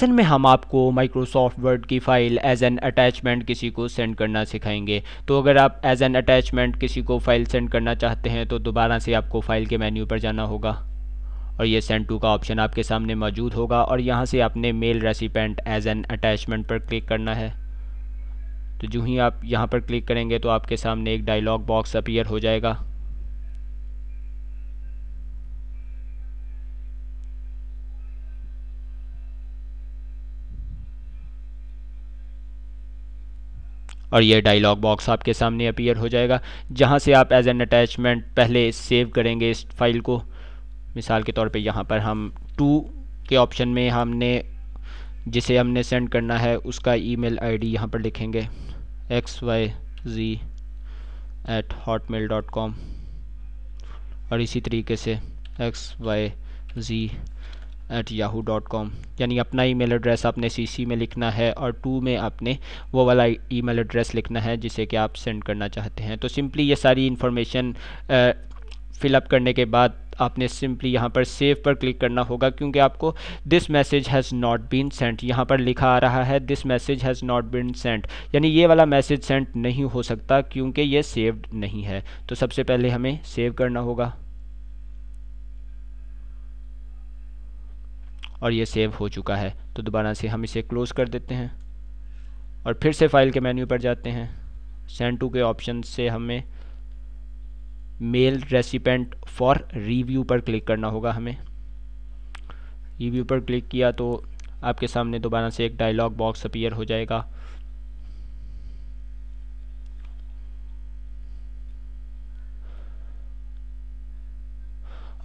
section में हम आपको माइक्रोसॉफ्ट वर्ड की फ़ाइल एज एन अटैचमेंट किसी को सेंड करना सिखाएंगे तो अगर आप एज एन अटैचमेंट किसी को फ़ाइल सेंड करना चाहते हैं तो दोबारा से आपको फ़ाइल के मेन्यू पर जाना होगा और ये सेंड टू का ऑप्शन आपके सामने मौजूद होगा और यहाँ से आपने mail recipient as an attachment पर क्लिक करना है तो जो ही आप यहाँ पर क्लिक करेंगे तो आपके सामने एक डायलॉग बॉक्स अपीयर हो जाएगा और यह डायलॉग बॉक्स आपके सामने अपीयर हो जाएगा जहाँ से आप एज एन अटैचमेंट पहले सेव करेंगे इस फाइल को मिसाल के तौर पे यहाँ पर हम टू के ऑप्शन में हमने जिसे हमने सेंड करना है उसका ईमेल आईडी यहाँ पर लिखेंगे X Y Z at Hotmail dot com और इसी तरीके से X Y Z at Yahoo dot com यानी अपना ई मेल एड्रेस आपने सी में लिखना है और टू में आपने वो वाला ई मेल एड्रेस लिखना है जिसे कि आप सेंड करना चाहते हैं तो सिंपली ये सारी इन्फॉर्मेशन फिलअप करने के बाद आपने सिंपली यहाँ पर सेव पर क्लिक करना होगा क्योंकि आपको this message has not been sent यहाँ पर लिखा आ रहा है this message has not been sent यानी ये वाला मैसेज सेंट नहीं हो सकता क्योंकि ये सेव्ड नहीं है तो सबसे पहले हमें सेव करना होगा और ये सेव हो चुका है तो दोबारा से हम इसे क्लोज़ कर देते हैं और फिर से फाइल के मेन्यू पर जाते हैं सेंड टू के ऑप्शन से हमें मेल रेसिपेंट फॉर रिव्यू पर क्लिक करना होगा हमें रिव्यू पर क्लिक किया तो आपके सामने दोबारा से एक डायलॉग बॉक्स अपीयर हो जाएगा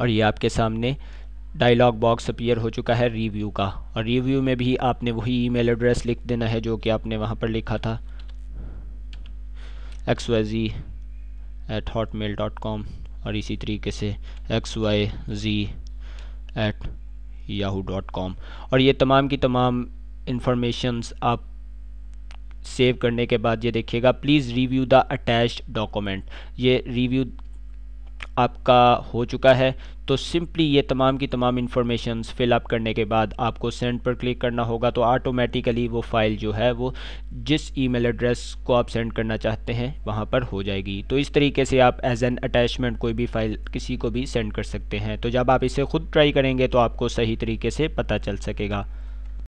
और ये आपके सामने डायलॉग बॉक्स अपीयर हो चुका है रिव्यू का और रिव्यू में भी आपने वही ईमेल एड्रेस लिख देना है जो कि आपने वहाँ पर लिखा था X Y Z at Hotmail dot com और इसी तरीके से X Y Z at Yahoo dot com और ये तमाम की तमाम इंफॉर्मेशंस आप सेव करने के बाद ये देखिएगा please review the attach document ये रिव्यू आपका हो चुका है तो सिंपली ये तमाम की तमाम इन्फॉर्मेशन फिलअप करने के बाद आपको सेंड पर क्लिक करना होगा तो ऑटोमेटिकली वो फ़ाइल जो है वो जिस ईमेल एड्रेस को आप सेंड करना चाहते हैं वहाँ पर हो जाएगी तो इस तरीके से आप एज एन अटैचमेंट कोई भी फ़ाइल किसी को भी सेंड कर सकते हैं तो जब आप इसे खुद ट्राई करेंगे तो आपको सही तरीके से पता चल सकेगा